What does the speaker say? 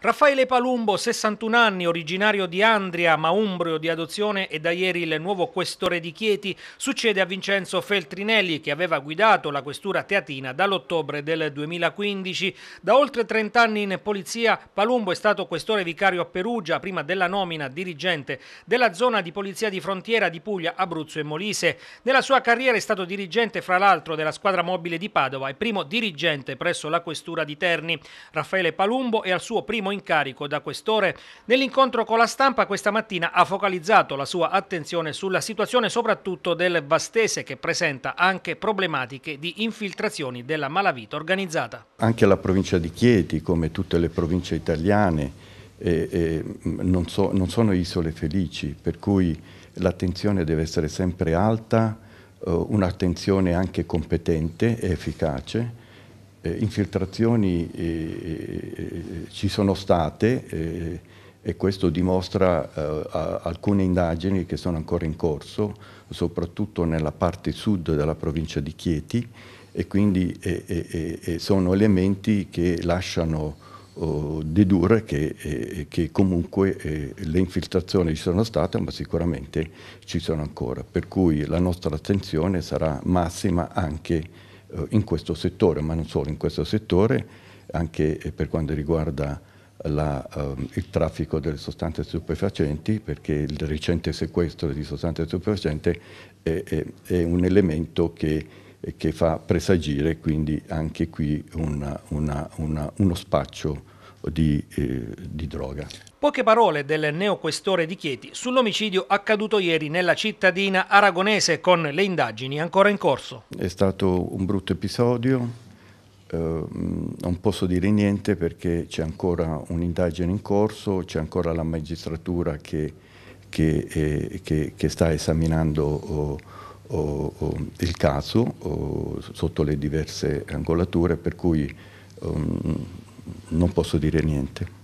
Raffaele Palumbo, 61 anni, originario di Andria ma umbrio di adozione e da ieri il nuovo questore di Chieti, succede a Vincenzo Feltrinelli che aveva guidato la questura teatina dall'ottobre del 2015. Da oltre 30 anni in polizia Palumbo è stato questore vicario a Perugia prima della nomina dirigente della zona di polizia di frontiera di Puglia, Abruzzo e Molise. Nella sua carriera è stato dirigente fra l'altro della squadra mobile di Padova e primo dirigente presso la questura di Terni. Raffaele Palumbo è al suo primo L'uomo in da quest'ore nell'incontro con la stampa questa mattina ha focalizzato la sua attenzione sulla situazione soprattutto del Vastese che presenta anche problematiche di infiltrazioni della malavita organizzata. Anche la provincia di Chieti, come tutte le province italiane, eh, eh, non, so, non sono isole felici, per cui l'attenzione deve essere sempre alta, eh, un'attenzione anche competente e efficace eh, infiltrazioni eh, eh, ci sono state e questo dimostra alcune indagini che sono ancora in corso, soprattutto nella parte sud della provincia di Chieti e quindi sono elementi che lasciano oh, dedurre che, che, comunque le infiltrazioni ci sono state, ma sicuramente ci sono ancora. Per cui la nostra attenzione sarà massima anche eh, in questo settore, ma non solo in questo settore, anche eh, per quanto riguarda la, um, il traffico delle sostanze stupefacenti, perché il recente sequestro di sostanze stupefacenti è, è, è un elemento che, che, fa presagire quindi anche qui una, una, una, uno spaccio di, eh, di droga. Poche parole del neoquestore di Chieti sull'omicidio accaduto ieri nella cittadina aragonese con le indagini ancora in corso. È stato un brutto episodio, eh, non posso dire niente perché c'è ancora un'indagine in corso, c'è ancora la magistratura che, che, eh, che, che sta esaminando oh, oh, oh, il caso oh, sotto le diverse angolature, per cui... Um, non posso dire niente.